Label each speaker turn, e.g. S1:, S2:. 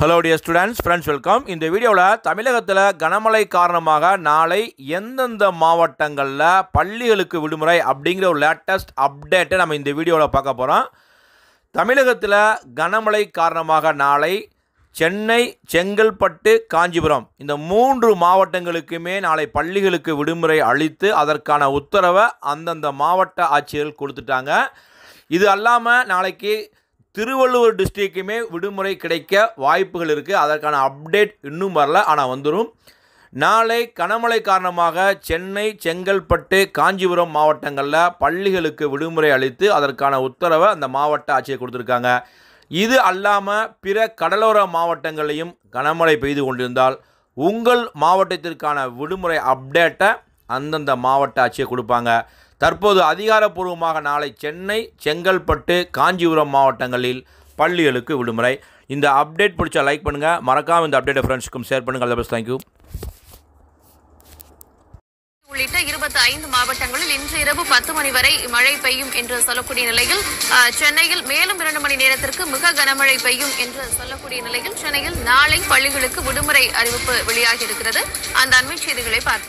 S1: hello dear students friends welcome இந்த வீடியோவில் தமிழகத்தில் கனமழை காரணமாக நாளை எந்தெந்த மாவட்டங்களில் பள்ளிகளுக்கு விடுமுறை அப்படிங்கிற ஒரு லேட்டஸ்ட் அப்டேட்டை நம்ம இந்த வீடியோவில் பார்க்க போகிறோம் தமிழகத்தில் கனமழை காரணமாக நாளை சென்னை செங்கல்பட்டு காஞ்சிபுரம் இந்த மூன்று மாவட்டங்களுக்குமே நாளை பள்ளிகளுக்கு விடுமுறை அளித்து அதற்கான உத்தரவை அந்தந்த மாவட்ட ஆட்சியர்கள் கொடுத்துட்டாங்க இது அல்லாமல் நாளைக்கு திருவள்ளுவர் டிஸ்ட்ரிக்குமே விடுமுறை கிடைக்க வாய்ப்புகள் இருக்குது அதற்கான அப்டேட் இன்னும் வரல ஆனால் வந்துடும் நாளை கனமழை காரணமாக சென்னை செங்கல்பட்டு காஞ்சிபுரம் மாவட்டங்களில் பள்ளிகளுக்கு விடுமுறை அளித்து அதற்கான உத்தரவை அந்த மாவட்ட ஆட்சியர் கொடுத்துருக்காங்க இது அல்லாமல் பிற கடலோர மாவட்டங்களையும் கனமழை பெய்து கொண்டிருந்தால் உங்கள் மாவட்டத்திற்கான விடுமுறை அப்டேட்டை அந்தந்த மாவட்ட ஆட்சியை கொடுப்பாங்க தற்போது அதிகாரப்பூர்வமாக நாளை சென்னை செங்கல்பட்டு காஞ்சிபுரம் மாவட்டங்களில் பள்ளிகளுக்கு விடுமுறை இந்த அப்டேட் பிடிச்சா லைக் பண்ணுங்கள் மறக்காமல் இந்த அப்டேட்டை ஃப்ரெண்ட்ஸுக்கும் ஷேர் பண்ணுங்கள் பஸ் தேங்க்யூ
S2: உள்ளிட்ட இருபத்தி ஐந்து மாவட்டங்களில் இன்று இரவு பத்து மணி வரை மழை பெய்யும் என்று சொல்லக்கூடிய நிலையில் சென்னையில் மேலும் இரண்டு மணி நேரத்திற்கு மிக கனமழை பெய்யும் என்று சொல்லக்கூடிய நிலையில் சென்னையில் நாளை பள்ளிகளுக்கு விடுமுறை அறிவிப்பு வெளியாகி இருக்கிறது அந்த அண்மை செய்திகளை பார்த்து